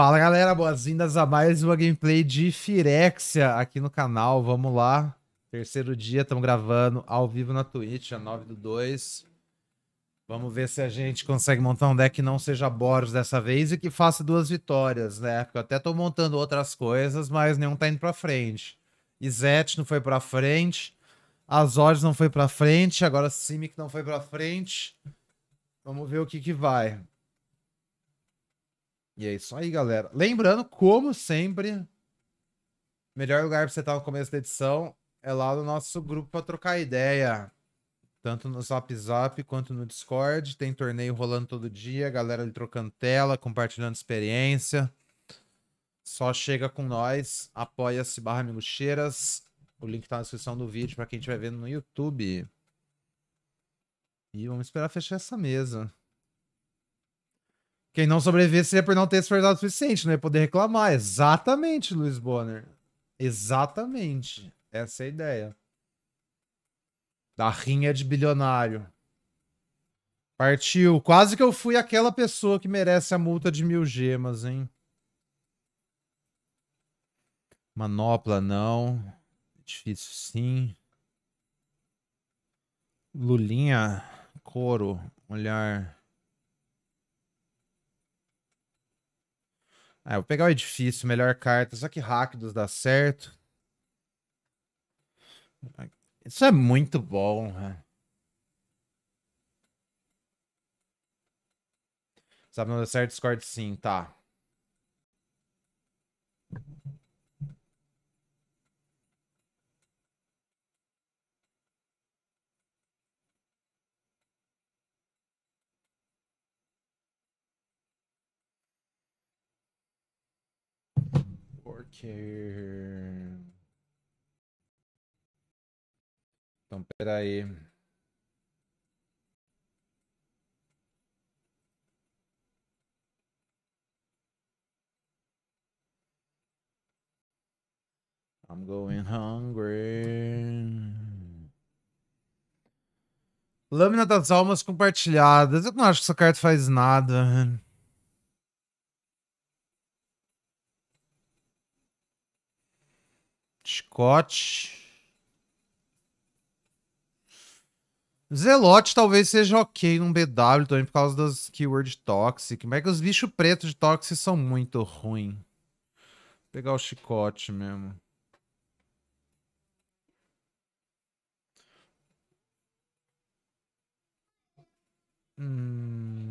Fala galera, boas-vindas a mais uma gameplay de Firexia aqui no canal, vamos lá. Terceiro dia, estamos gravando ao vivo na Twitch, a 9 do 2. Vamos ver se a gente consegue montar um deck que não seja Boros dessa vez e que faça duas vitórias, né? Porque eu até estou montando outras coisas, mas nenhum está indo para frente. Izet não foi para frente, Azores não foi para frente, agora Simic não foi para frente. Vamos ver o que que vai. E é isso aí, galera. Lembrando, como sempre, melhor lugar para você estar tá no começo da edição é lá no nosso grupo para trocar ideia. Tanto no Zap Zap quanto no Discord. Tem torneio rolando todo dia, galera ali trocando tela, compartilhando experiência. Só chega com nós, apoia-se barra Milucheiras. O link está na descrição do vídeo para quem estiver vendo no YouTube. E vamos esperar fechar essa mesa. Quem não sobrevivesse seria por não ter esforçado o suficiente, não ia poder reclamar. Exatamente, Luiz Bonner. Exatamente. Essa é a ideia. Da rinha de bilionário. Partiu. Quase que eu fui aquela pessoa que merece a multa de mil gemas, hein? Manopla, não. Difícil, sim. Lulinha, couro, olhar. Ah, eu vou pegar o edifício, melhor carta. Só que Rakdos dá certo. Isso é muito bom, né? Sabe, não dá certo, Discord sim, tá. É, então Então, aí. I'm going hungry. Lâmina das almas compartilhadas. Eu não acho que essa carta faz nada. Scott. Zelote talvez seja ok num BW também por causa das keywords toxic. Mas é que os bichos pretos de toxic são muito ruins. Vou pegar o chicote mesmo. Hum...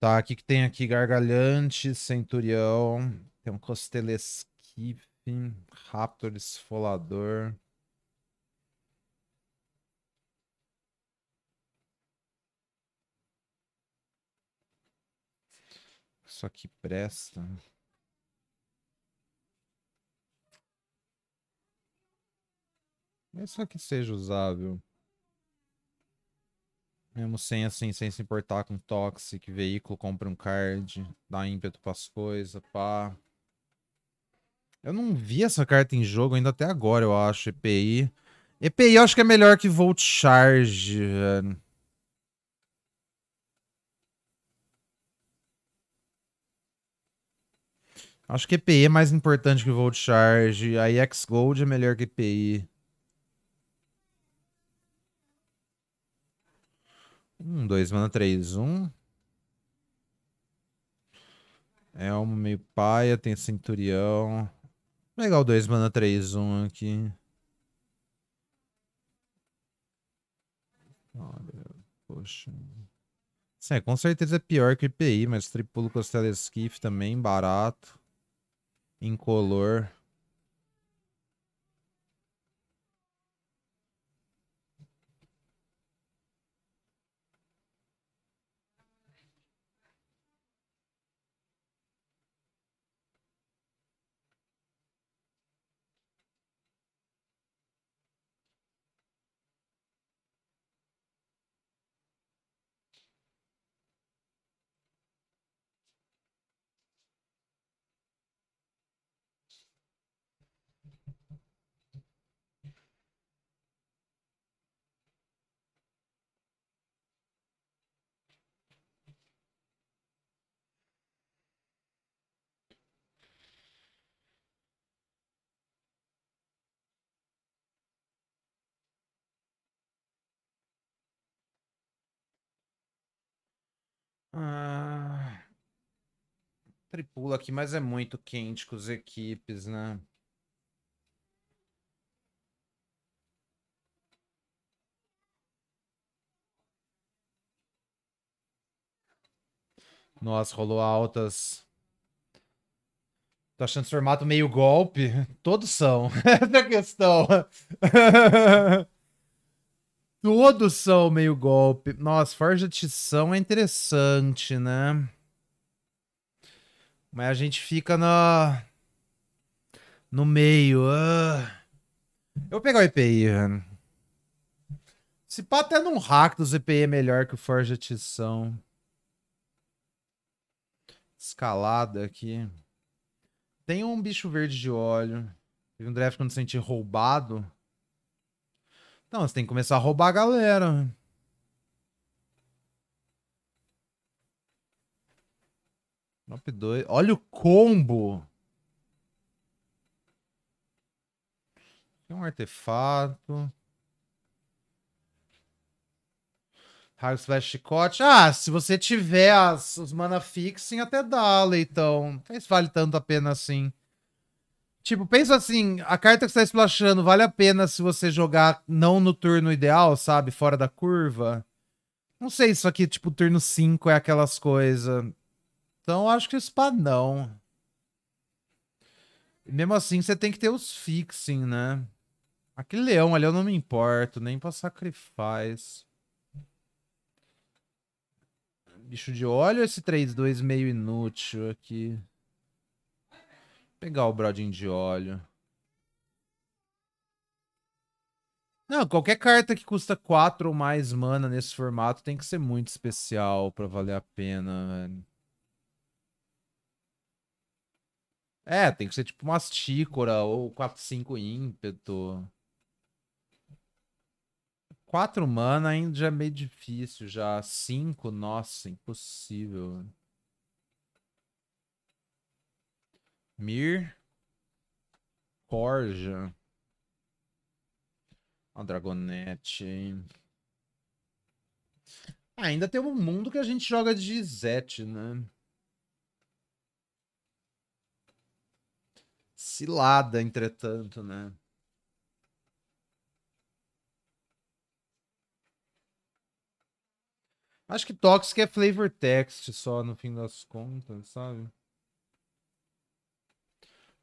Tá, o que, que tem aqui? Gargalhante, Centurião. Tem um Costelesquife, Raptor Esfolador. Isso aqui presta. Mesmo que seja usável. Mesmo sem, assim, sem se importar com Toxic, veículo, compra um card, dá ímpeto pras coisas, pá. Eu não vi essa carta em jogo ainda até agora, eu acho, EPI. EPI eu acho que é melhor que Volt Charge, velho. Acho que EPI é mais importante que Volt Charge, aí X-Gold é melhor que EPI. Um, dois, mano três, um. É um meio paia, tem centurião. Legal, dois, mana, três, um aqui. Olha, poxa. Sim, é, com certeza é pior que IPI, mas tripulo costela esquife também, barato. Incolor. tripula pula aqui, mas é muito quente com as equipes, né? Nossa, rolou altas. Tô achando esse formato meio golpe. Todos são. Essa é a questão. Todos são meio golpe. Nossa, Forja de Tição é interessante, né? Mas a gente fica na. No... no meio. Uh... Eu vou pegar o EPI, mano. Se pá, até num hack dos EPI é melhor que o Forja Tição. Escalada aqui. Tem um bicho verde de óleo. Teve um draft quando senti roubado. Não, você tem que começar a roubar a galera. Top 2. Olha o combo. Tem um artefato. Raio Slash Chicote. Ah, se você tiver as, os mana fixing, até dá, leitão. Não se vale tanto a pena assim. Tipo, pensa assim, a carta que você tá splashando vale a pena se você jogar não no turno ideal, sabe? Fora da curva. Não sei se aqui, tipo, turno 5 é aquelas coisas. Então acho que spa não. E mesmo assim, você tem que ter os fixing, né? Aquele ah, leão ali eu não me importo, nem pra sacrifice. Bicho de óleo esse 3-2 meio inútil aqui? Vou pegar o broadin de óleo. Não, qualquer carta que custa 4 ou mais mana nesse formato tem que ser muito especial pra valer a pena, velho. É, tem que ser tipo umas xícora ou 4, 5 ímpeto. 4 mana ainda já é meio difícil, já. 5, nossa, impossível. Mir. Corja. Uma dragonete, hein? Ah, ainda tem um mundo que a gente joga de Zete, né? Cilada, entretanto, né? Acho que Toxic é flavor text só, no fim das contas, sabe? Vou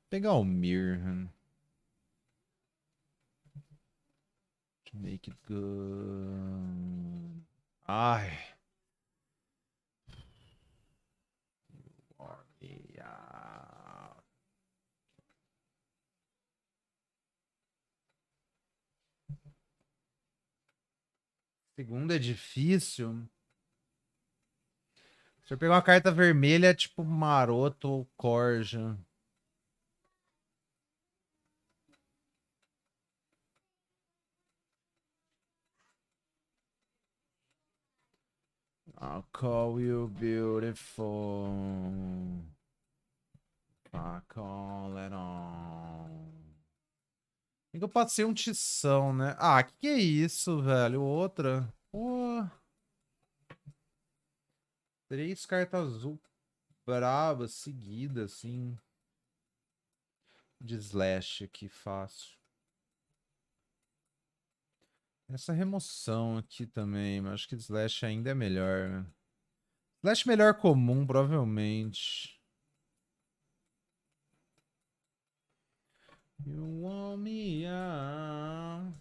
pegar o Mirren. make it good. Ai. You are Segundo é difícil. Se eu pegar uma carta vermelha, é tipo maroto ou corja. I'll call you beautiful. I call it on. Eu passei um tição, né? Ah, que que é isso, velho? Outra? Pô. Três cartas azul bravas seguidas, assim. De slash aqui, fácil. Essa remoção aqui também, mas acho que slash ainda é melhor, né? Slash melhor comum, provavelmente. You want me out.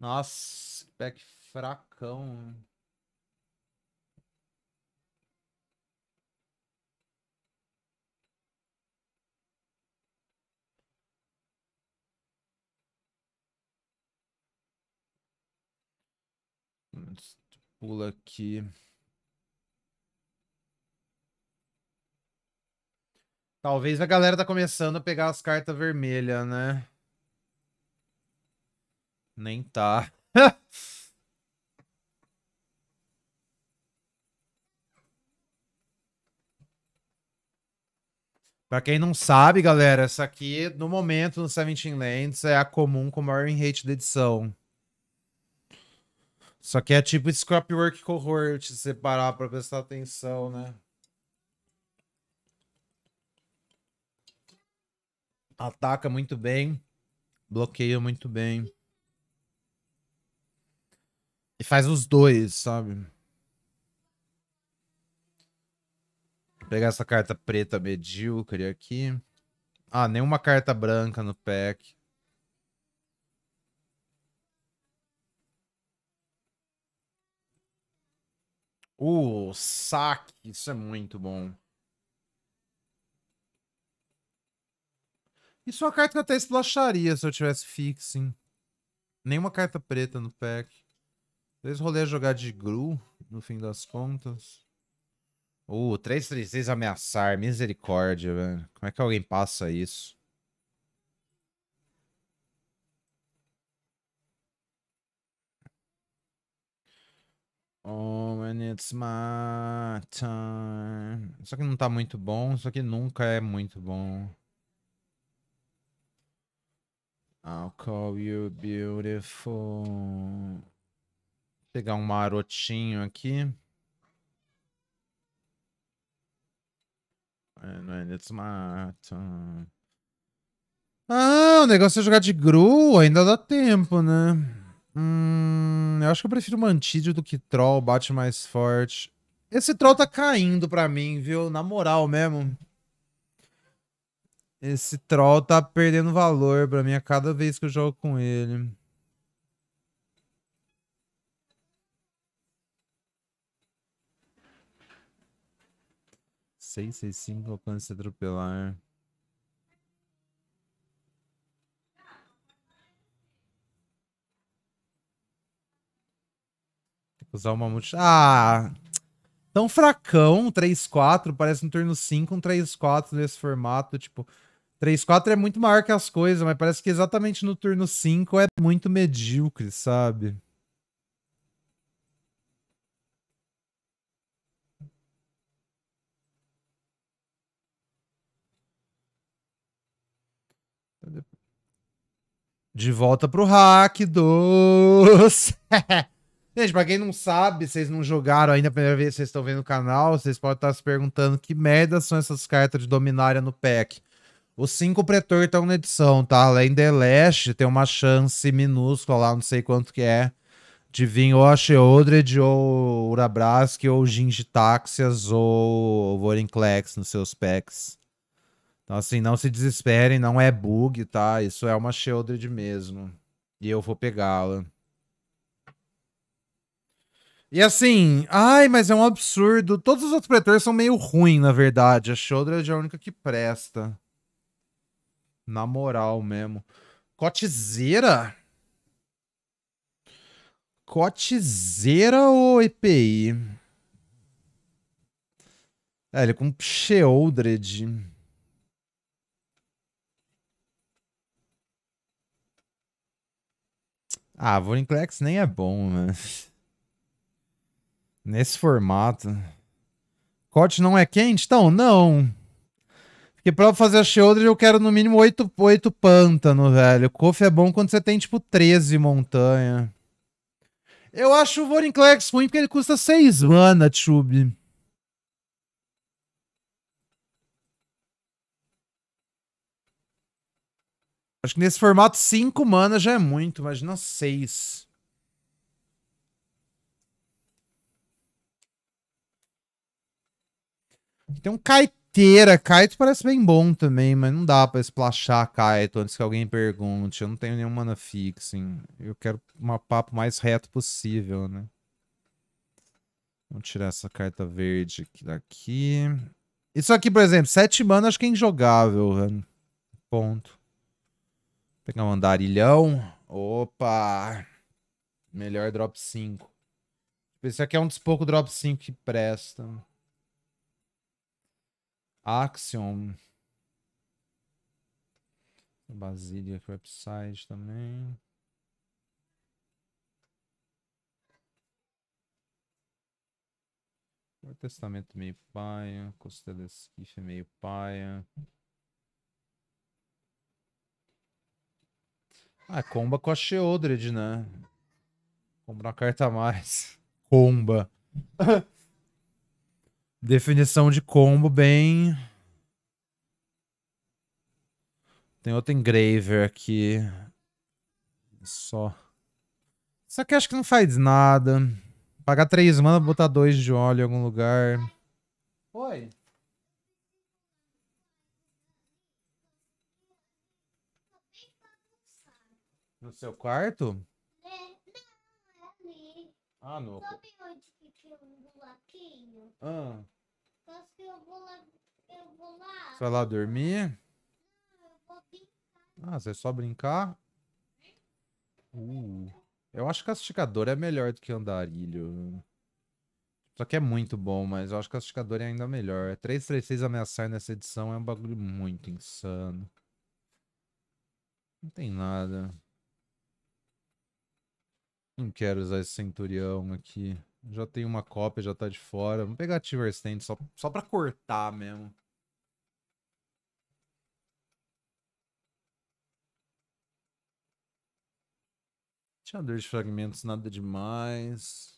Nossa, que pack fracão. Pula aqui. Talvez a galera tá começando a pegar as cartas vermelhas, né? Nem tá. Pra quem não sabe, galera, essa aqui, no momento, no Seventeen Lands, é a comum com o maior rate da edição. Só que é tipo Scrapwork Cohort, se você parar pra prestar atenção, né? Ataca muito bem, bloqueia muito bem. E faz os dois, sabe? Vou pegar essa carta preta medíocre aqui. Ah, nenhuma carta branca no pack. O uh, saque, isso é muito bom. Isso é uma carta que eu até splasharia se eu tivesse fixing. Nenhuma carta preta no pack. Talvez rolê a jogar de Gru, no fim das contas. Uh, 3-3-6 ameaçar, misericórdia, velho. Como é que alguém passa isso? Oh, and it's my time. Só que não tá muito bom, só que nunca é muito bom. I'll call you beautiful. Vou pegar um marotinho aqui. And when it's my time. Ah, o negócio é jogar de gru, ainda dá tempo, né? Hum, eu acho que eu prefiro Mantídio do que Troll, bate mais forte. Esse Troll tá caindo pra mim, viu? Na moral mesmo. Esse Troll tá perdendo valor pra mim a cada vez que eu jogo com ele. Seis, seis, cinco, alcance atropelar. Usar uma multi... Ah! Tão fracão, 3-4, parece um turno 5, um 3-4 nesse formato, tipo... 3-4 é muito maior que as coisas, mas parece que exatamente no turno 5 é muito medíocre, sabe? De volta pro hack dos. Gente, pra quem não sabe, vocês não jogaram ainda a primeira vez que vocês estão vendo o canal, vocês podem estar se perguntando que merda são essas cartas de Dominária no pack. Os cinco Pretor estão na edição, tá? Além de Leste, tem uma chance minúscula lá, não sei quanto que é, de vir ou Sheodred, ou Urabrask, ou Gingitaxias, ou Vorinclex nos seus packs. Então, assim, não se desesperem, não é bug, tá? Isso é uma Sheodred mesmo. E eu vou pegá-la. E assim, ai, mas é um absurdo. Todos os outros pretores são meio ruins, na verdade. A Shouldred é a única que presta. Na moral mesmo. Cotizeira? Cotizeira ou EPI? É, ele é com Sheoldred. Ah, Vorinclex nem é bom, mas... Né? Nesse formato. Cote não é quente? Então, não. Porque pra fazer a Shoulder eu quero no mínimo 8, 8 pântano, velho. Kofi é bom quando você tem, tipo, 13 montanha. Eu acho o Vorin Vorinclex ruim porque ele custa 6 mana, Chub. Acho que nesse formato 5 mana já é muito, imagina 6. Tem um Caiteira. Kaito parece bem bom também, mas não dá pra esplachar Kaito antes que alguém pergunte. Eu não tenho nenhum mana fixing. Eu quero uma papo mais reto possível, né? Vamos tirar essa carta verde aqui daqui. Isso aqui, por exemplo, sete mana acho que é injogável, velho. Né. Ponto. Vou pegar um andarilhão. Opa! Melhor drop 5. Esse aqui é um dos poucos drop 5 que presta. Axiom. Basília website também. O testamento meio paia, costela skiff meio paia. Ah, comba com a Sheodred, né? Comprar uma carta a mais. Comba. Definição de combo bem. Tem outro engraver aqui. Só. Isso aqui acho que não faz nada. Pagar três mana, botar dois de óleo em algum lugar. Oi. No seu quarto? É, é ah, no. Ah. Posso que eu vou lá. Eu vou lá. Você vai lá dormir? Não, eu vou Ah, você é só brincar? Uh. Eu acho que asticador é melhor do que andarilho. Só que é muito bom, mas eu acho que asticador é ainda melhor. 336 é ameaçar nessa edição é um bagulho muito insano. Não tem nada. Não quero usar esse centurião aqui. Já tem uma cópia, já tá de fora. Vamos pegar a Tiver Stand só, só pra cortar mesmo. Tinha dois fragmentos, nada demais.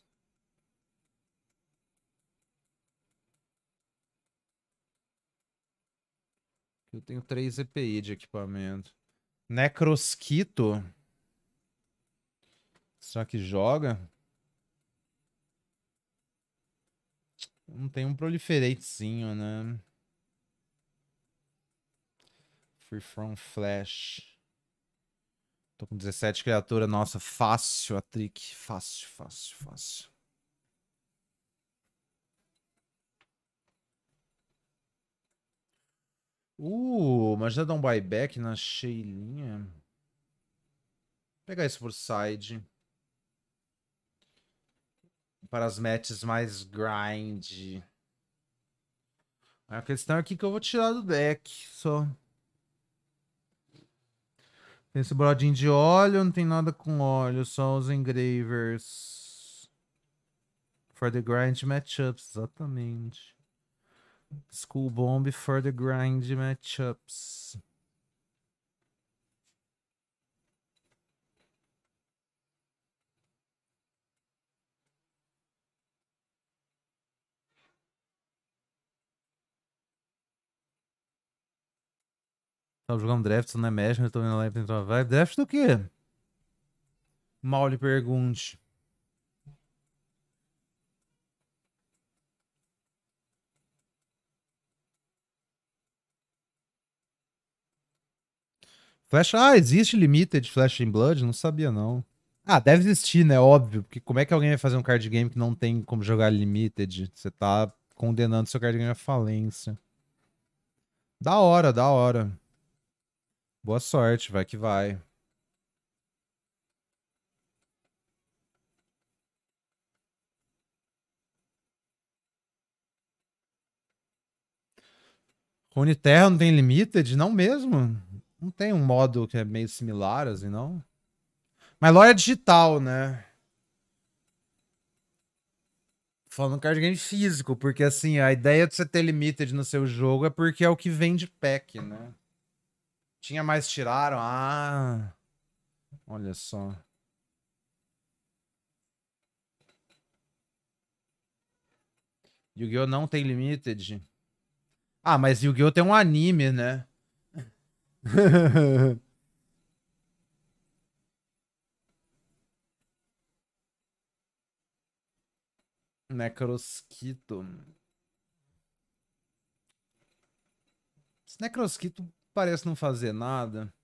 Eu tenho três EPI de equipamento. Necrosquito? Será que joga? Não tem um proliferatezinho, né? Free from Flash. Tô com 17 criatura, nossa, fácil a trick. Fácil, fácil, fácil. Uh, mas já dá um buyback na Sheilinha. Pegar isso por side para as matches mais grind. A questão aqui é que eu vou tirar do deck, só. Tem esse brodinho de óleo, não tem nada com óleo, só os engravers. For the grind matchups, exatamente. School Bomb for the grind matchups. Tava jogando draft, não é mesmo eu tô indo lá e vibe. Draft do quê? Mal lhe pergunte. Flash, ah, existe limited Flash in Blood? Não sabia não. Ah, deve existir, né? Óbvio, porque como é que alguém vai fazer um card game que não tem como jogar limited? Você tá condenando seu card game à falência. Da hora, da hora. Boa sorte, vai que vai. Rune Terra não tem limited? Não mesmo? Não tem um modo que é meio similar, assim, não? Mas loja é digital, né? Falando card game físico, porque assim, a ideia de você ter limited no seu jogo é porque é o que vem de pack, né? Tinha mais, tiraram. Ah. Olha só. Yu-Gi-Oh! não tem limited. Ah, mas Yu-Gi-Oh! tem um anime, né? Necrosquito. Esse Necrosquito parece não fazer nada.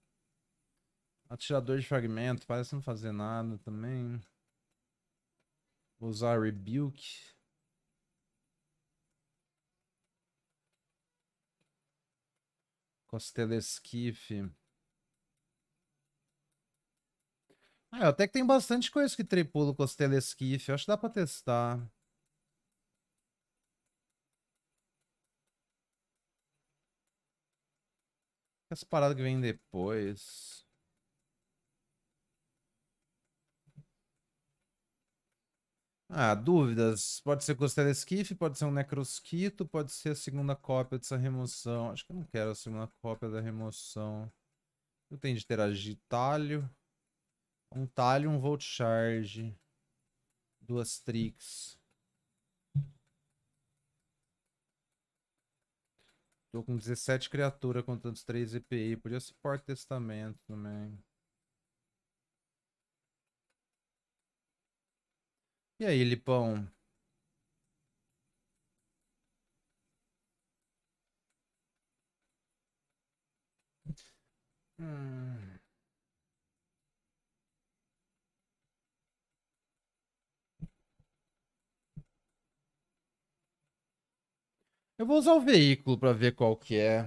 Atirador de fragmento, parece não fazer nada também. Vou usar Rebuke. Costela Esquife. Ah, até que tem bastante coisa que tripula o Costela Esquife. acho que dá pra testar. As paradas que vêm depois. Ah, dúvidas. Pode ser costela esquife, pode ser um necrosquito, pode ser a segunda cópia dessa remoção. Acho que eu não quero a segunda cópia da remoção. Eu tenho de ter agitalho. Um talho, um volt charge. Duas tricks. Tô com 17 criaturas contando os 3 EPI. Podia ser Porto Testamento também. E aí, Lipão? Hum. Eu vou usar o veículo para ver qual que é.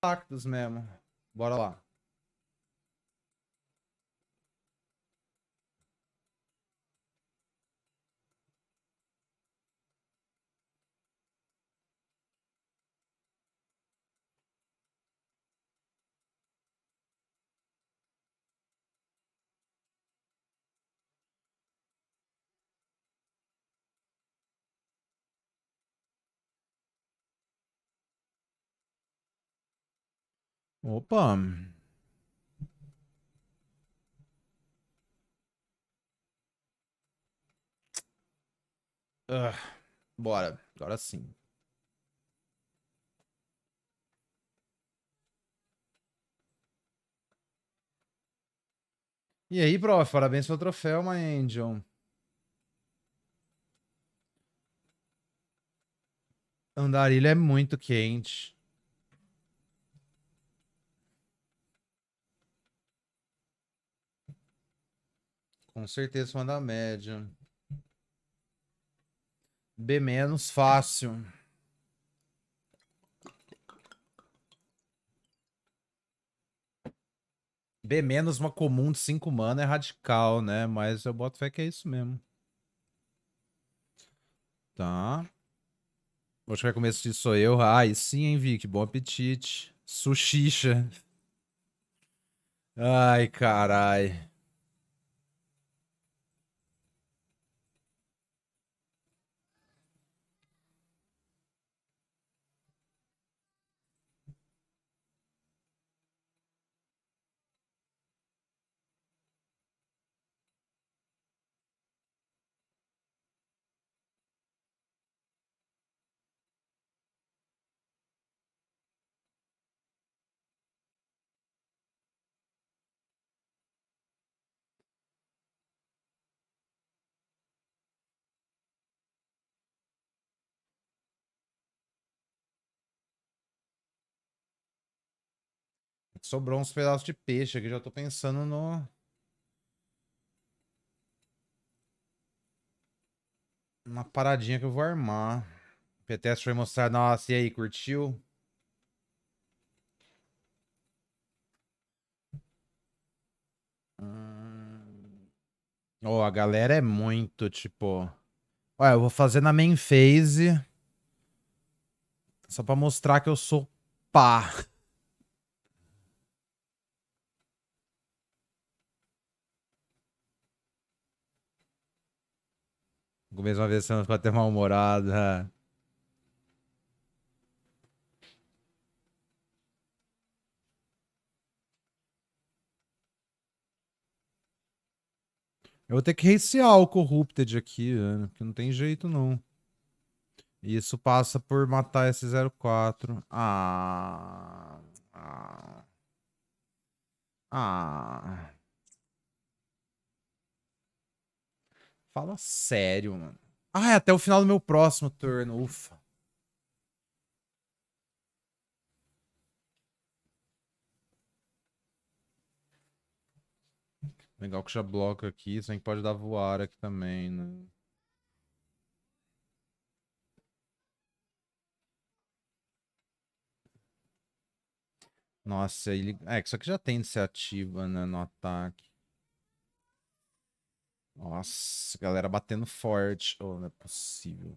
Pactos mesmo. Bora lá. Opa! Uh, bora, agora sim. E aí, prof, parabéns pelo troféu, my angel. Andarilho é muito quente. Com certeza uma da média. B menos fácil. B menos uma comum de 5 mana é radical, né? Mas eu boto fé que é isso mesmo. Tá. Hoje vai começo disso sou eu. Ai, ah, sim, hein, Vic? Bom apetite. Sushicha. Ai, carai. Sobrou uns pedaços de peixe aqui, já tô pensando no... Uma paradinha que eu vou armar. O PTS foi mostrar, nossa, e aí, curtiu? Oh, a galera é muito, tipo... Olha, eu vou fazer na main phase... Só pra mostrar que eu sou pá. No começo uma vez você ficou até mal-humorada. É. Eu vou ter que recear o Corrupted aqui, né? não tem jeito não. E isso passa por matar esse 04. Ah. Ah. Ah. Fala sério, mano. Ah, é até o final do meu próximo turno. Ufa. Legal que já bloca aqui, só que pode dar voar aqui também, né? Nossa, ele... é que isso aqui já tem iniciativa, né, no ataque. Nossa, galera batendo forte. Oh, não é possível.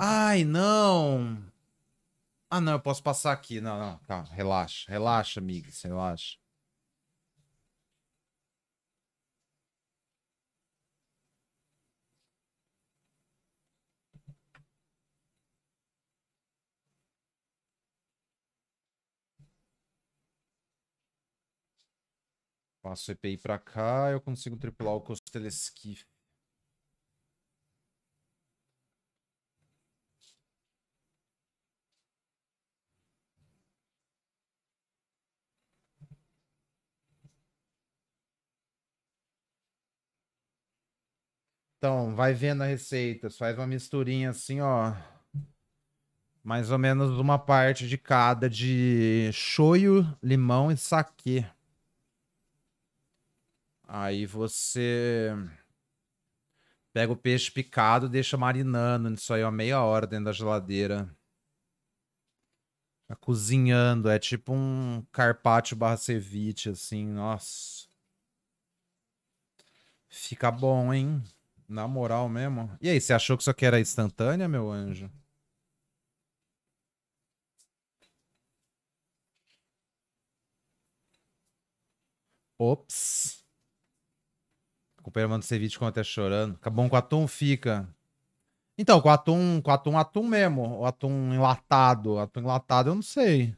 Ai, não! Ah, não, eu posso passar aqui. Não, não, tá. Relaxa, relaxa, amigos, relaxa. Passo EPI para cá, eu consigo tripular o Costelesquife. Então, vai vendo a receita, faz uma misturinha assim, ó. Mais ou menos uma parte de cada de shoyu, limão e saquê. Aí você pega o peixe picado, deixa marinando isso aí é uma meia hora dentro da geladeira. Tá cozinhando, é tipo um carpaccio barra ceviche, assim, nossa. Fica bom, hein? Na moral mesmo. E aí, você achou que isso aqui era instantânea, meu anjo? Ops companheiro manda esse vídeo com até chorando. Acabou com atum, fica. Então, com atum, com atum, atum mesmo. O atum enlatado. Atum enlatado, eu não sei.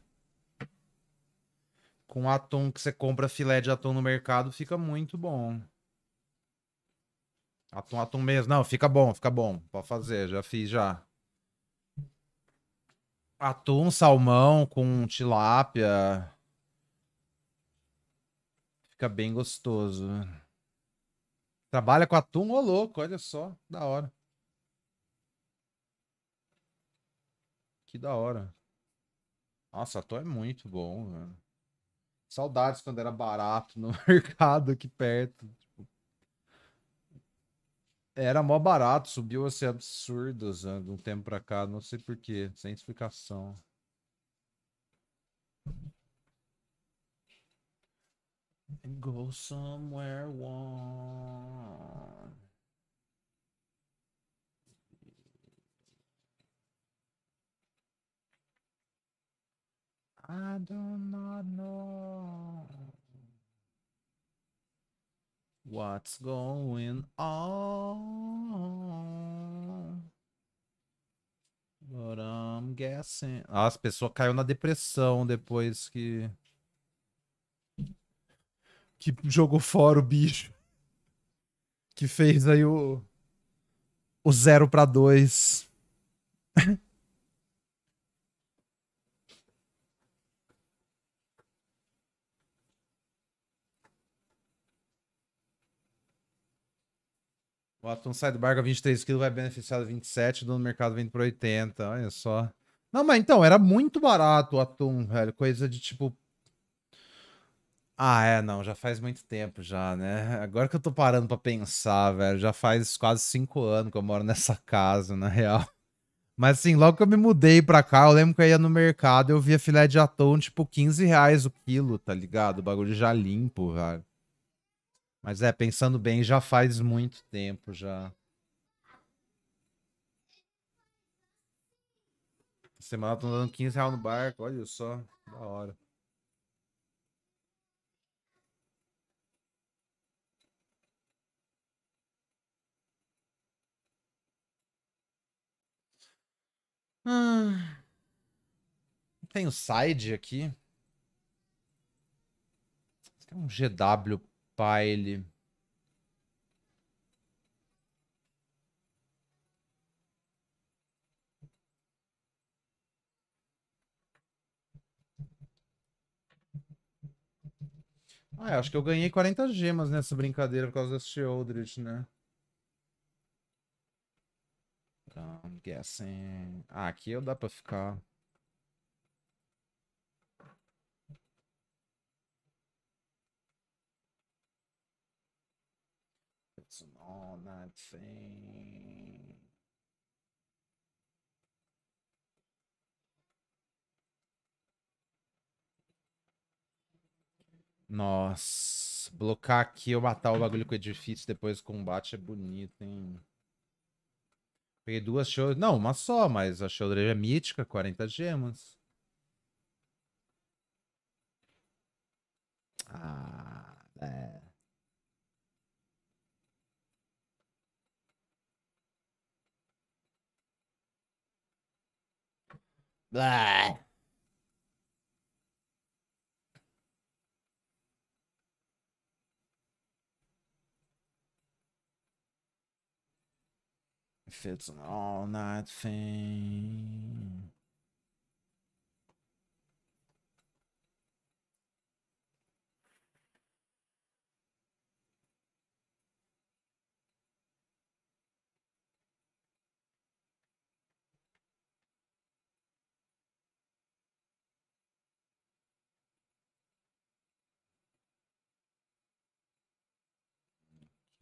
Com atum que você compra filé de atum no mercado, fica muito bom. Atum, atum mesmo. Não, fica bom, fica bom. Pode fazer, já fiz já. Atum, salmão com tilápia. Fica bem gostoso. Trabalha com atum, ô louco, olha só, da hora. Que da hora. Nossa, atum é muito bom, mano. Saudades quando era barato no mercado aqui perto. Tipo... Era mó barato, subiu a ser absurdo de um tempo pra cá, não sei porquê, sem explicação. And go somewhere warm. I do not know what's going on. But I'm guessing. Ah, as pessoas caiu na depressão depois que que jogou fora o bicho, que fez aí o, o 0 para 2. O Atom sai do barco a 23 quilos, vai beneficiar 27, o dono do mercado vende por 80, olha só. Não, mas então, era muito barato o atum, velho. Coisa de tipo ah, é, não, já faz muito tempo já, né? Agora que eu tô parando pra pensar, velho, já faz quase cinco anos que eu moro nessa casa, na real. Mas assim, logo que eu me mudei pra cá, eu lembro que eu ia no mercado e eu via filé de atum, tipo, 15 reais o quilo, tá ligado? O bagulho já limpo, velho. Mas é, pensando bem, já faz muito tempo já. Semana eu tô dando 15 reais no barco, olha só, da hora. Hum. Tem o side aqui. Tem é um GW pile. Ah, acho que eu ganhei 40 gemas nessa brincadeira por causa desse Eldritch, né? Então, é I'm assim. guessing... Ah, aqui eu dá pra ficar... It's an all night thing. Nossa, blocar aqui ou matar o bagulho com o edifício depois do combate é bonito, hein? Peguei duas shows. Não, uma só, mas a Shouldred é mítica, 40 gemas. Ah, é. Blah. if it's an all-night thing.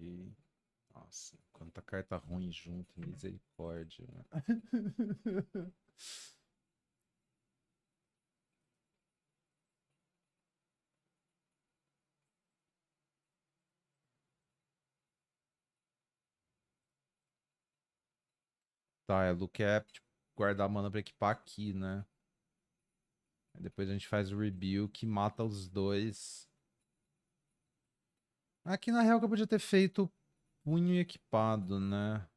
Okay, awesome. tanta carta ruim junto, misericórdia. Tá, é Luke é tipo, guardar mana pra equipar aqui, né? Aí depois a gente faz o rebuild que mata os dois. Aqui na real que eu podia ter feito punho equipado, né?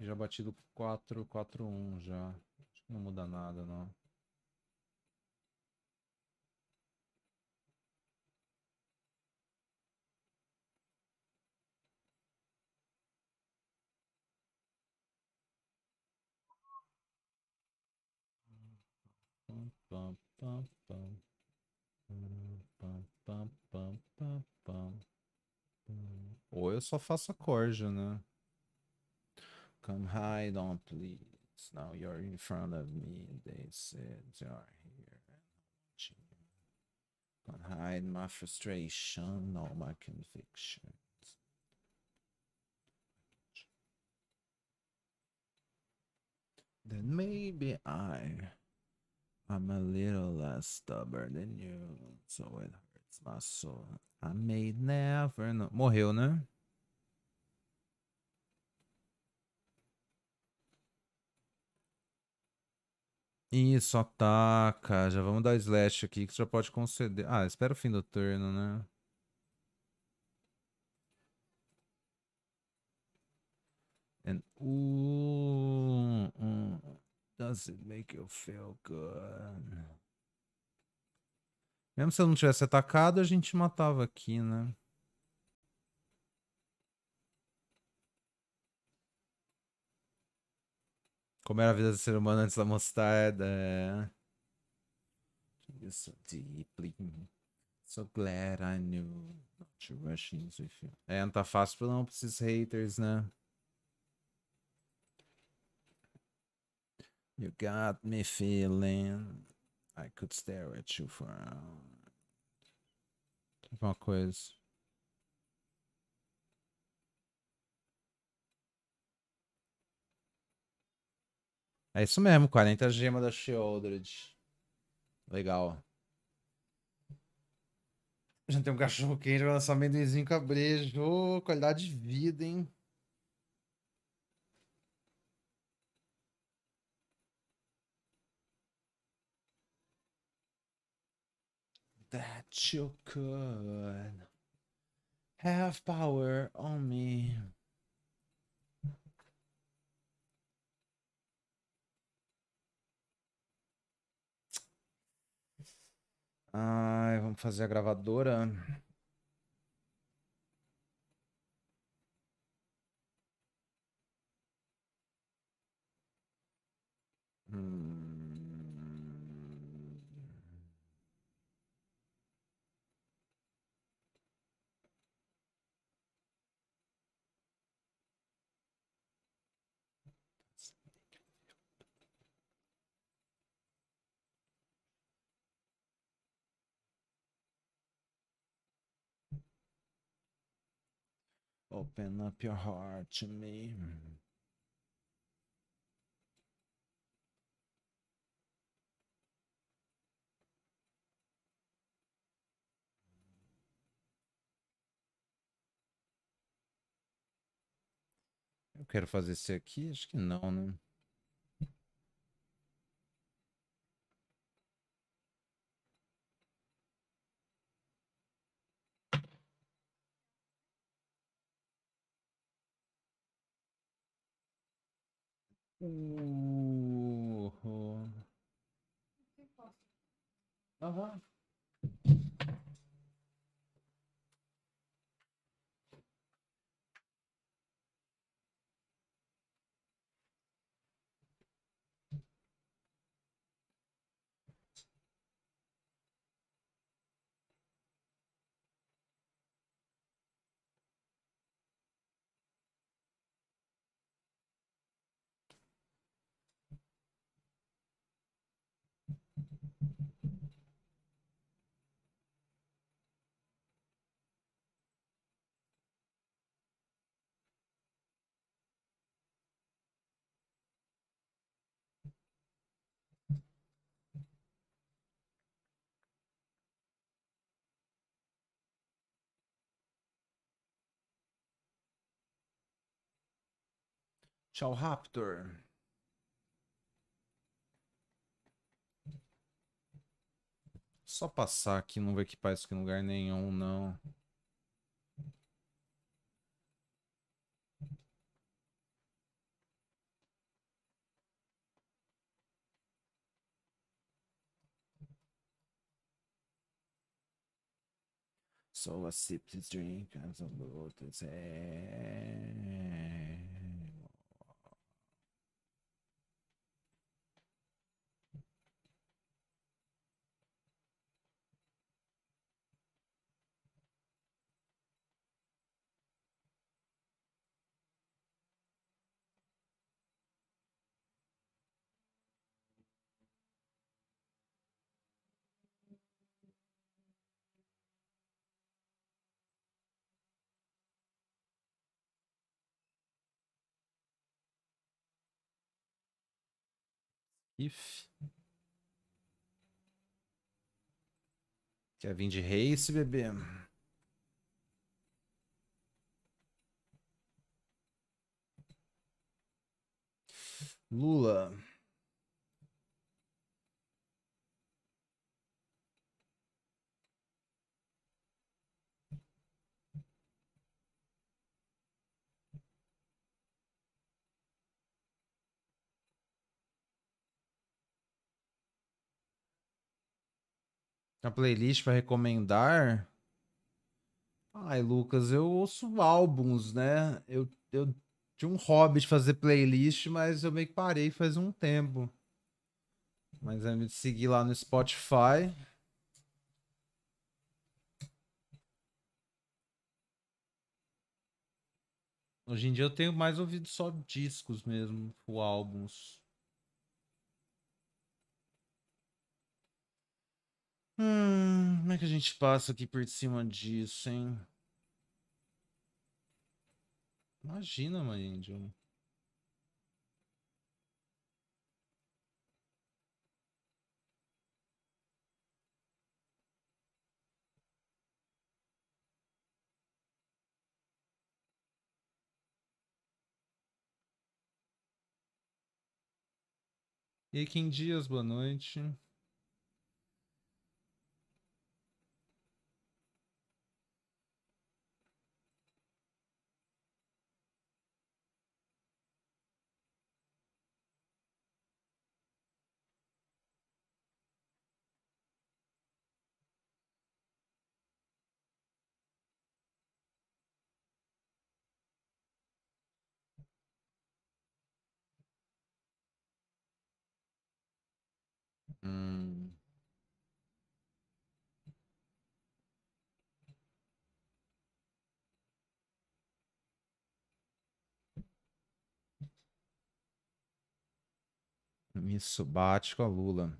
Já batido 4, 4, 1 já. Acho que não muda nada, não. Pam, pam, pam, pam. Ou eu só faço a corja, né? Come hide on, please. Now you're in front of me. They said you're here. can hide my frustration all my conviction. then maybe I am a little less stubborn than you, so it hurts my soul. I may never know. Morreu, né? Isso, ataca. Já vamos dar slash aqui, que já pode conceder. Ah, espera o fim do turno, né? And ooh, uh, mm, uh, does it make you feel good? Mesmo se eu não tivesse atacado, a gente matava aqui, né? Como era a vida do ser humano antes da mostarda? You're é. so deeply. So glad I knew not to rush into you. É, não tá fácil não pra esses haters, né? You got me feeling I could stare at you for hours. Uma coisa. É isso mesmo, 40 gemas da Shieldred. Legal. Já tem um cachorro quente, vai lançar amendoizinho cabrejo. Oh, qualidade de vida, hein? That you could have power on me. Ai, vamos fazer a gravadora. Hum. Open up your heart to me. Eu quero fazer esse aqui? Acho que não, né? Uh-huh. Tchau, Raptor. Só passar aqui, não vou equipar isso aqui em lugar nenhum, não. So I sip this drink as I go to If. Quer vir de rei, esse bebê? Lula. A playlist para recomendar. Ai, Lucas, eu ouço álbuns, né? Eu, eu tinha um hobby de fazer playlist, mas eu meio que parei faz um tempo. Mas é me seguir lá no Spotify. Hoje em dia eu tenho mais ouvido só discos mesmo, ou álbuns. Hum, como é que a gente passa aqui por cima disso, hein? Imagina, mãe Angel. E aí, Kim Dias, boa noite. Hum. Isso bate com a Lula.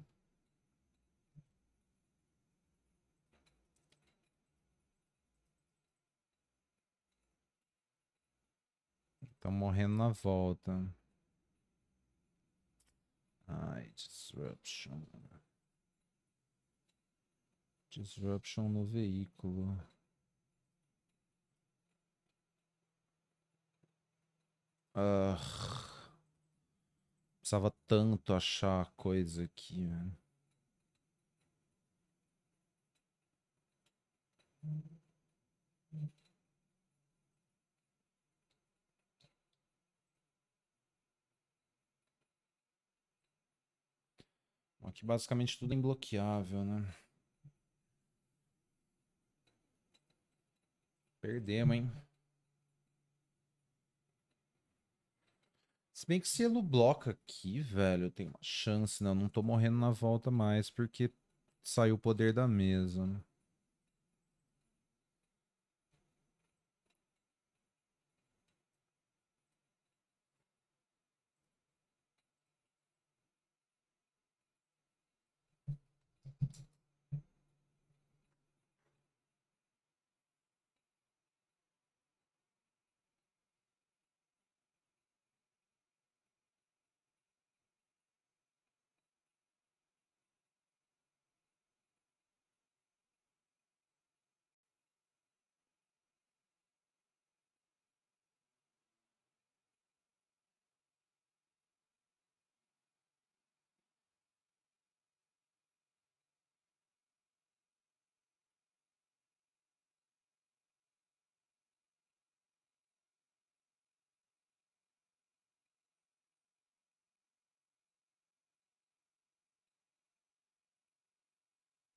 Estão morrendo na volta. Ai, disruption. Disruption no veículo. Ah, precisava tanto achar coisa aqui, Aqui basicamente tudo é imbloqueável, né? Perdemos, hein? Se bem que se ele bloca aqui, velho, tem uma chance, né? Eu não tô morrendo na volta mais, porque saiu o poder da mesa, né?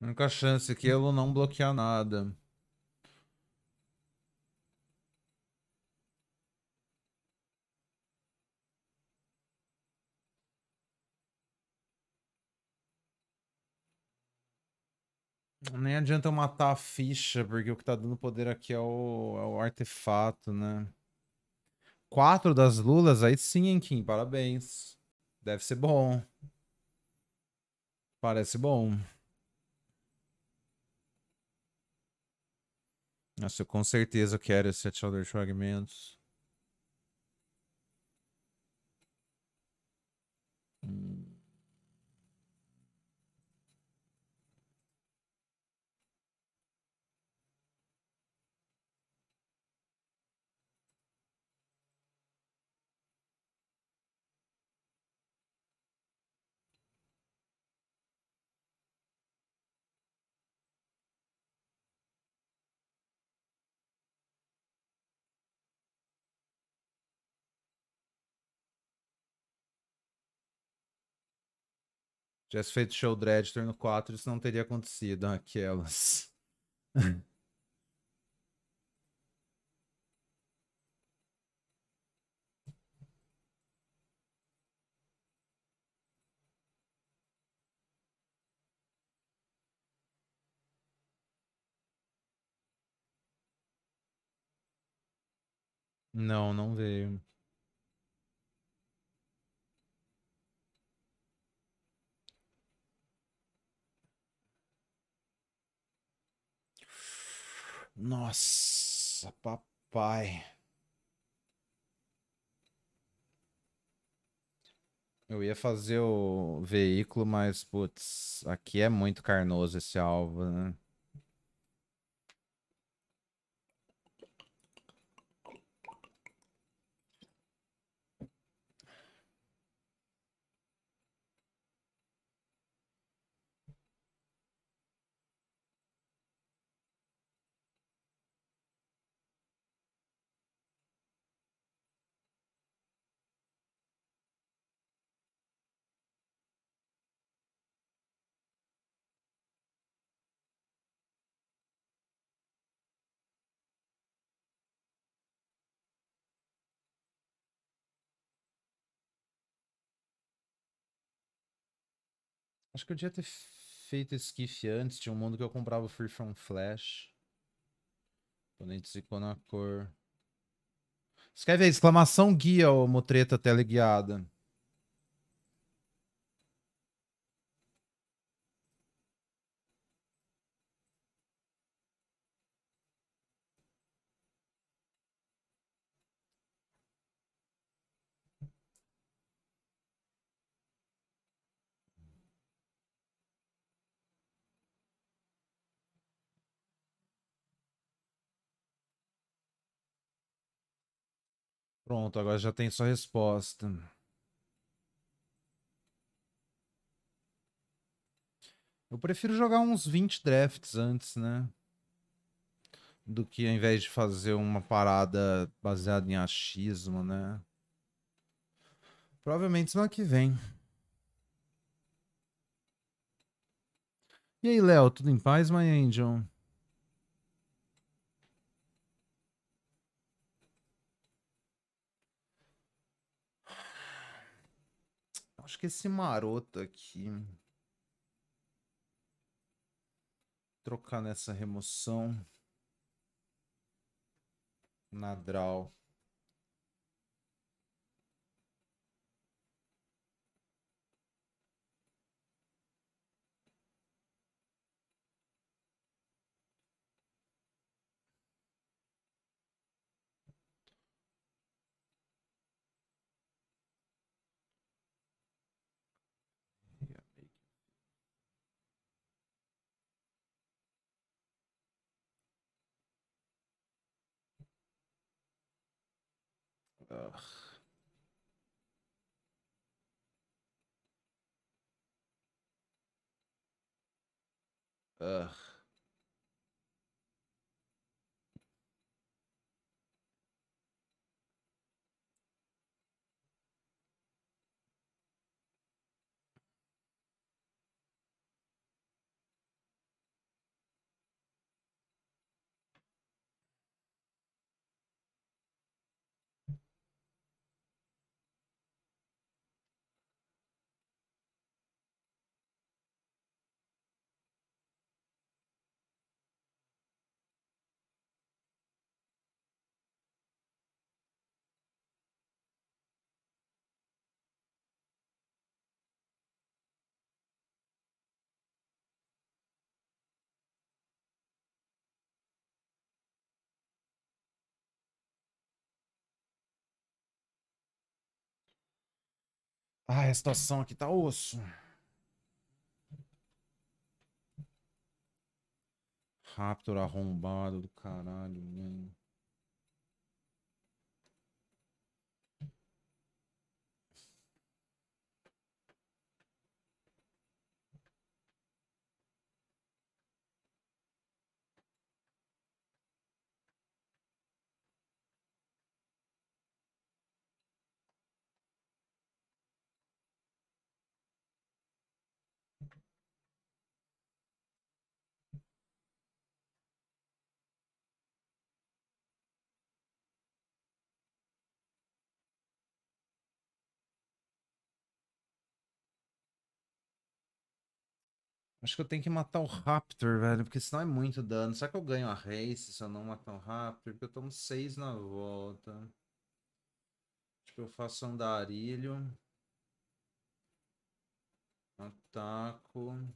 Única chance que é ele não bloquear nada. Nem adianta eu matar a ficha, porque o que tá dando poder aqui é o, é o artefato, né? Quatro das lulas, aí sim, hein, Kim? Parabéns. Deve ser bom. Parece bom. Nossa, eu com certeza quero esse Sete Elder Fragmentos. Hum. tivesse feito show Dread no 4, isso não teria acontecido aquelas. Não, não veio. Nossa, papai. Eu ia fazer o veículo, mas, putz, aqui é muito carnoso esse alvo, né? Acho que eu devia ter feito esquife antes. Tinha um mundo que eu comprava Free From Flash. Oponente zicou na cor. Escreve aí, exclamação guia, ô motreta teleguiada. Pronto, agora já tem sua resposta. Eu prefiro jogar uns 20 drafts antes, né? Do que ao invés de fazer uma parada baseada em achismo, né? Provavelmente semana que vem. E aí, Léo, tudo em paz, My Angel? Acho que esse maroto aqui. Trocar nessa remoção. Na draw. Ugh. Ah, a situação aqui tá osso. Raptor arrombado do caralho, mano. Acho que eu tenho que matar o Raptor, velho, porque senão é muito dano. Será que eu ganho a race se eu não matar o Raptor? Porque eu tomo 6 na volta. Acho que eu faço andarilho. Ataco.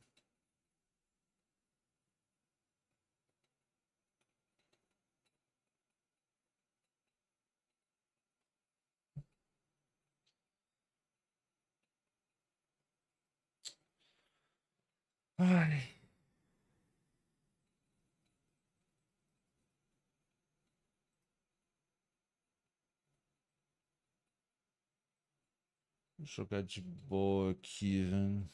Ai. Vou jogar de boa aqui, velho. Né?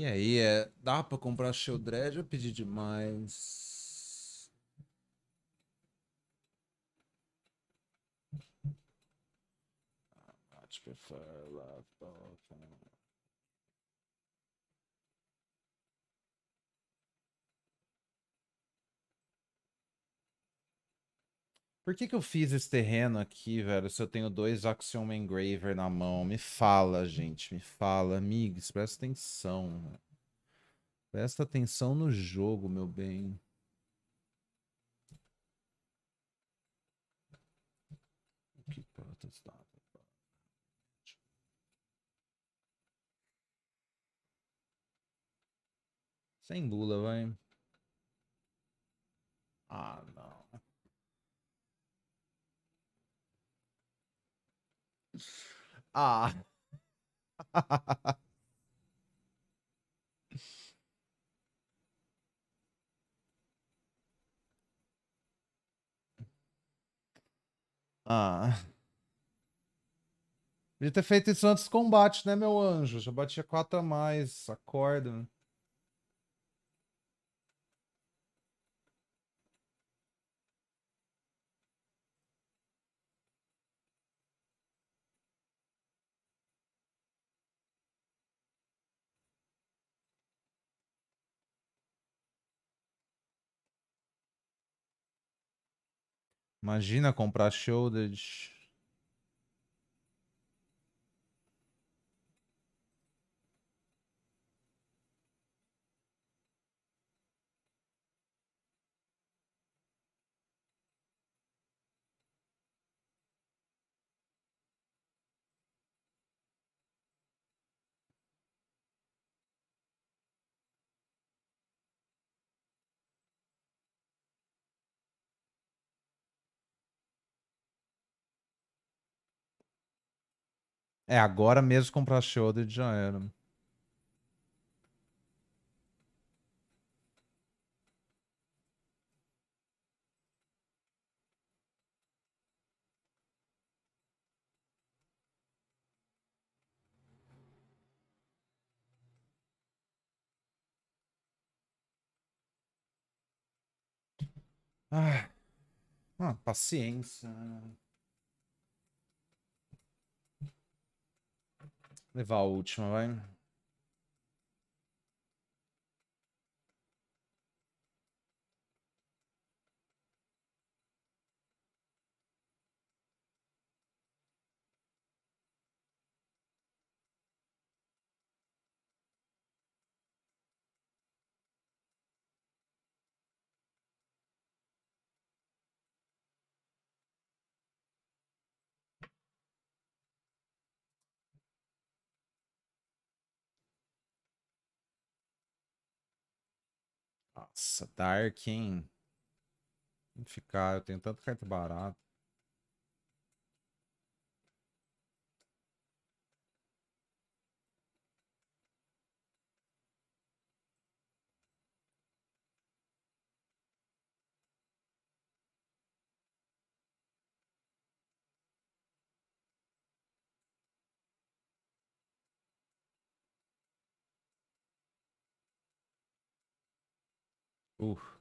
E aí, é, dá pra comprar Shield Dread ou pedir demais? I much ah, prefer love, Por que, que eu fiz esse terreno aqui, velho, se eu tenho dois Axiom Engraver na mão? Me fala, gente, me fala. Amigos, presta atenção. Velho. Presta atenção no jogo, meu bem. Que Sem bula, vai. Ah, não. Ah. ah. Podia ter feito isso antes do combate, né, meu anjo? Já batia quatro a mais, acorda. Imagina comprar shoulders. É, agora mesmo comprar Shielded já era. ah paciência. Levar a última, vai. Nossa, Dark, hein? Vamos ficar, eu tenho tanto carta barata. Oof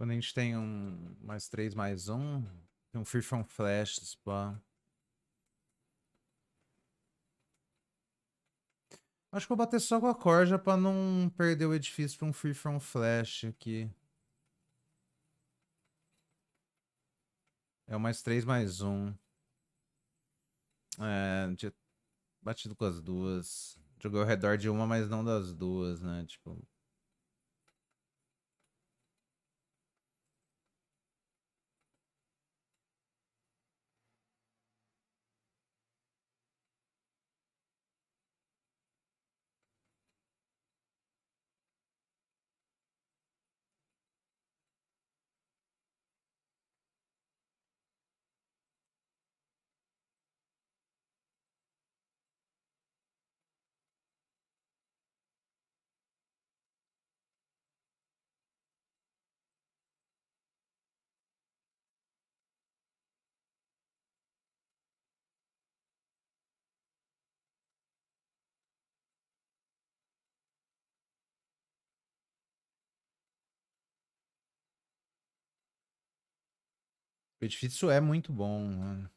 Quando a gente tem um mais três, mais um, tem um Free from Flash, pá. Acho que vou bater só com a corja pra não perder o edifício pra um Free From Flash aqui. É o mais 3, mais 1. É, tinha batido com as duas. jogou ao redor de uma, mas não das duas, né? Tipo, Edifício é muito bom, mano.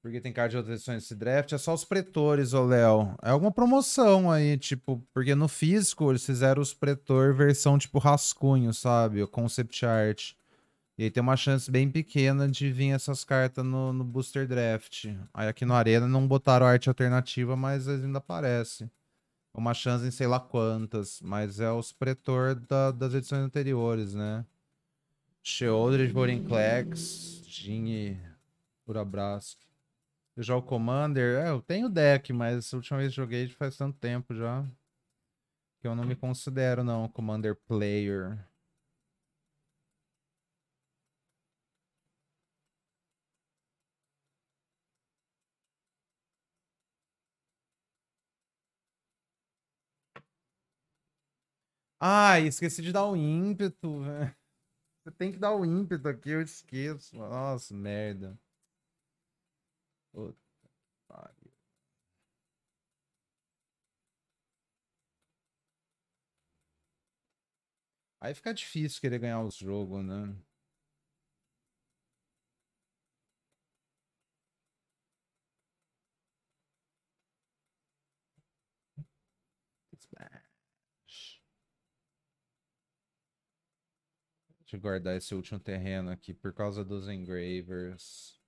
Porque tem card de edições nesse draft. É só os pretores, ô Léo. É alguma promoção aí, tipo, porque no físico eles fizeram os pretor versão tipo rascunho, sabe? O concept art. E aí tem uma chance bem pequena de vir essas cartas no, no booster draft. Aí aqui no Arena não botaram arte alternativa, mas ainda aparece. Uma chance em sei lá quantas, mas é os pretor da, das edições anteriores, né? Sheoldred, Vorinclex, Jinny, abraço, Urabrask. Já o Commander, é, eu tenho deck, mas a última vez que joguei faz tanto tempo já. Que eu não me considero, não, Commander Player. Ah, esqueci de dar o um ímpeto, velho tem que dar o ímpeto aqui, eu esqueço. Nossa, merda. Puta que pariu. Aí fica difícil querer ganhar os jogos, né? Deixa eu guardar esse último terreno aqui por causa dos engravers.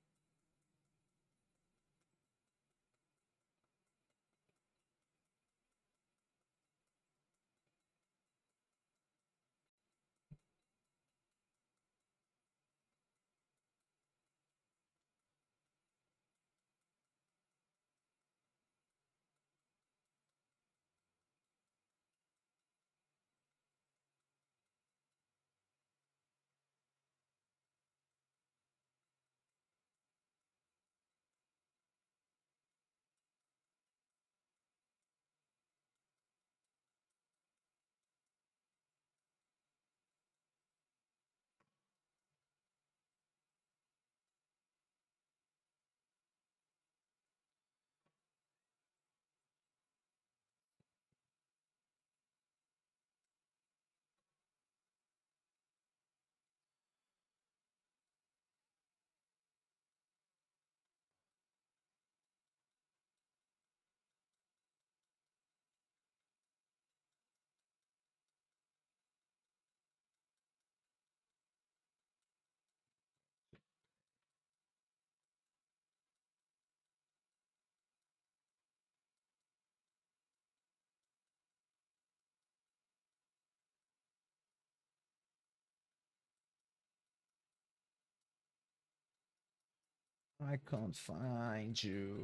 I can't find you.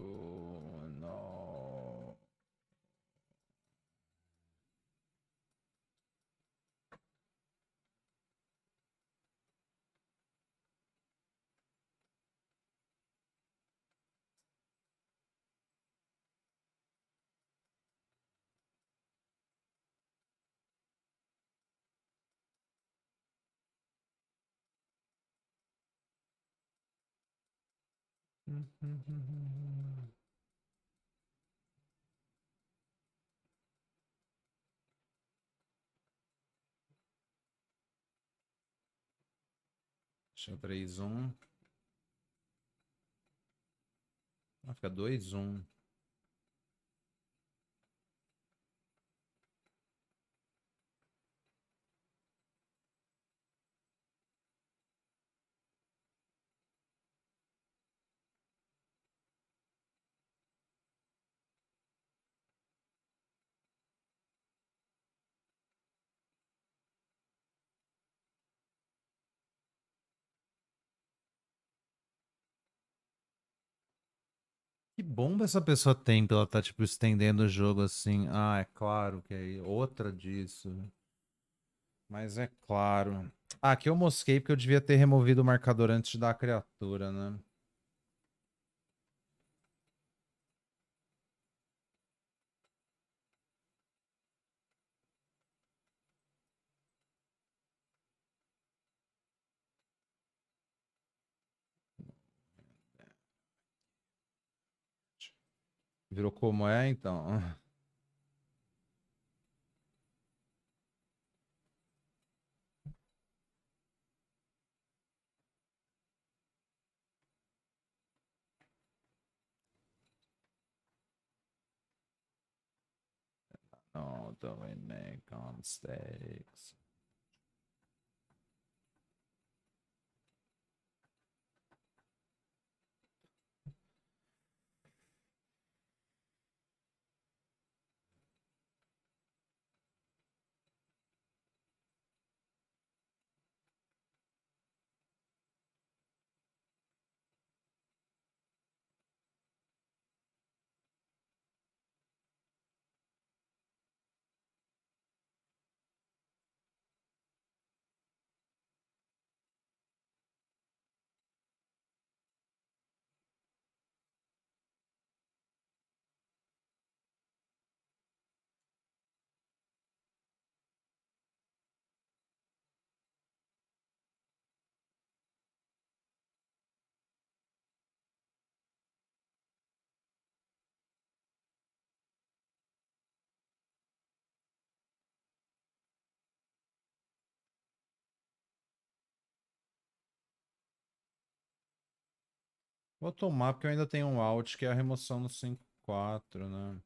No. xadrez 1. Um. Vai ficar 2, 1. Um. bomba essa pessoa tem pela tá, tipo, estendendo o jogo assim? Ah, é claro que é outra disso. Mas é claro. Ah, aqui eu mosquei porque eu devia ter removido o marcador antes da criatura, né? Virou como é, então. No, doing make mistakes. Vou tomar porque eu ainda tenho um alt, que é a remoção no 5.4, né?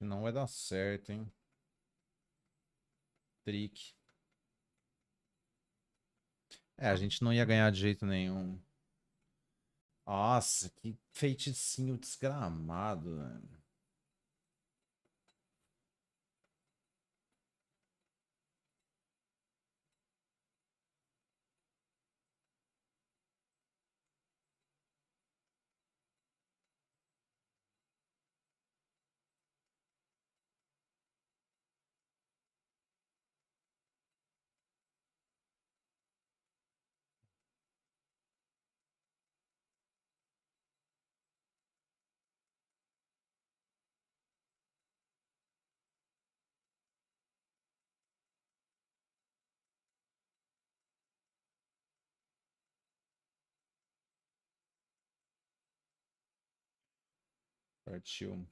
que não vai dar certo, hein? Trick. É, a gente não ia ganhar de jeito nenhum. Nossa, que feiticinho desgramado, velho. Partiu.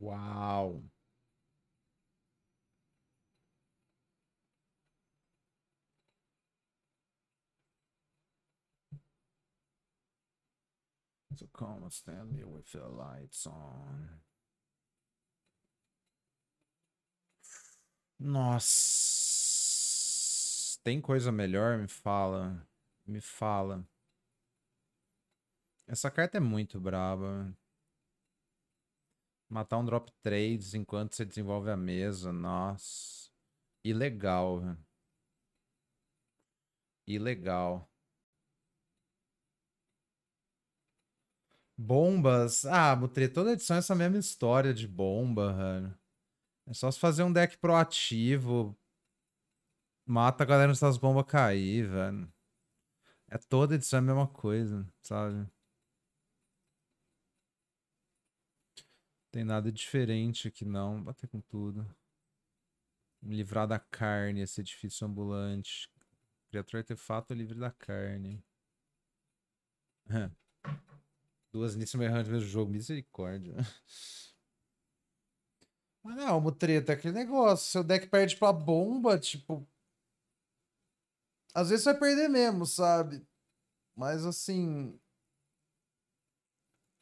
Uau! So come and stand me with the lights on. Nossa, tem coisa melhor? Me fala, me fala. Essa carta é muito braba. Matar um drop trades enquanto você desenvolve a mesa. Nossa. Ilegal. velho. Ilegal. Bombas. Ah, Mutri, toda edição é essa mesma história de bomba, velho. É só se fazer um deck proativo. Mata a galera antes das bombas cair, velho. É toda edição é a mesma coisa, sabe? Tem nada diferente aqui não. Bater com tudo. Me livrar da carne, esse edifício ambulante. Criatura artefato livre da carne. Duas nisso no mesmo jogo, misericórdia. Mas não, o treta é aquele negócio. Seu deck perde pra bomba, tipo. Às vezes vai perder mesmo, sabe? Mas assim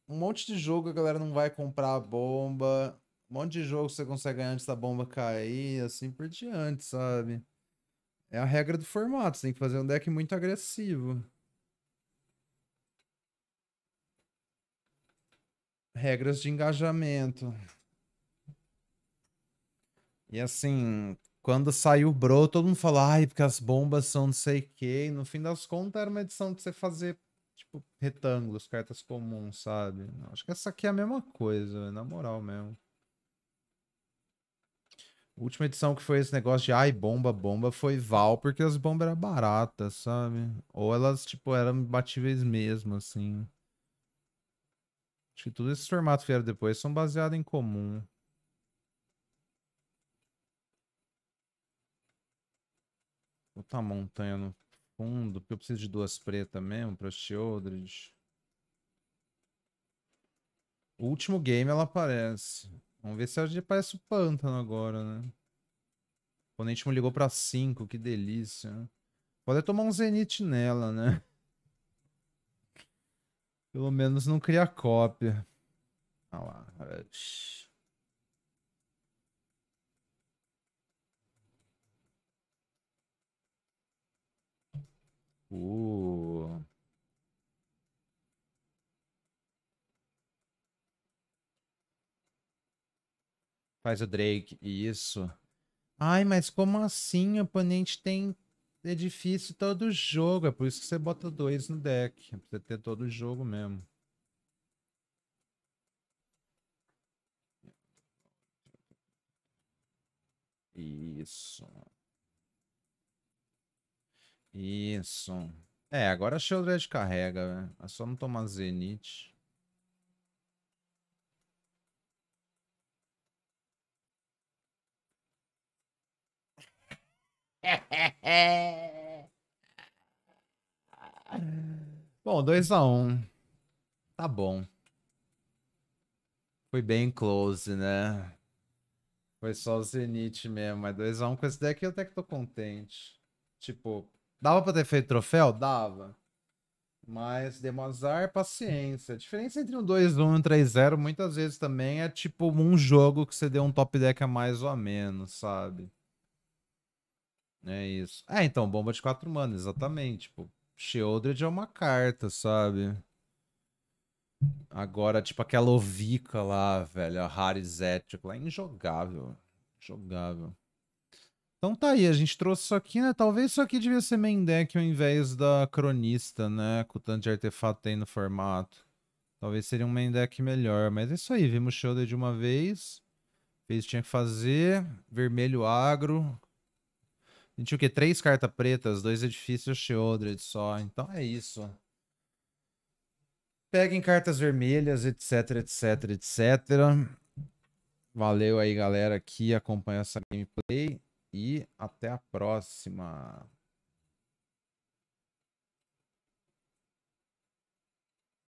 um monte de jogo a galera não vai comprar a bomba. Um monte de jogo você consegue ganhar antes da bomba cair, assim por diante, sabe? É a regra do formato, você tem que fazer um deck muito agressivo. Regras de engajamento. E assim, quando saiu o Bro, todo mundo fala, ai, porque as bombas são não sei o quê. E no fim das contas, era uma edição de você fazer tipo retângulos, cartas comuns, sabe? Não, acho que essa aqui é a mesma coisa, na moral mesmo. A última edição que foi esse negócio de ai, bomba, bomba, foi Val, porque as bombas eram baratas, sabe? Ou elas, tipo, eram batíveis mesmo, assim. Acho que todos esses formatos que vieram depois são baseados em comum. Puta montanha no fundo, porque eu preciso de duas pretas mesmo pra Sheldred. O último game ela aparece. Vamos ver se ela aparece o pântano agora, né? O oponente me ligou pra 5, que delícia. Pode tomar um Zenith nela, né? Pelo menos não cria cópia. Ah lá. O. Uh. Faz o Drake, isso. Ai, mas como assim? O oponente tem edifício todo jogo. É por isso que você bota dois no deck. É pra você ter todo jogo mesmo. Isso. Isso. É, agora a é Shieldred carrega, velho. Né? É só não tomar Zenith. bom, 2x1. Um. Tá bom. Foi bem close, né? Foi só o Zenith mesmo, mas 2x1 um com esse deck eu até que tô contente. Tipo, Dava pra ter feito troféu? Dava. Mas demonstrar paciência. A diferença entre um 2-1 e um 3-0 muitas vezes também é tipo um jogo que você deu um top deck a mais ou a menos, sabe? É isso. É, então, bomba de 4 mana, exatamente. Tipo, Sheoldred é uma carta, sabe? Agora, tipo, aquela Ovica lá, velho, a Harizet, tipo, lá é injogável. Injogável. Então tá aí, a gente trouxe isso aqui, né? Talvez isso aqui devia ser main deck ao invés da cronista, né? Com o tanto de artefato tem no formato. Talvez seria um main deck melhor, mas é isso aí. Vimos o de uma vez. Fez o que tinha que fazer. Vermelho agro. A gente tinha o quê? Três cartas pretas, dois edifícios Sheodred só. Então é isso. Peguem cartas vermelhas, etc, etc, etc. Valeu aí, galera, que acompanha essa gameplay e até a próxima.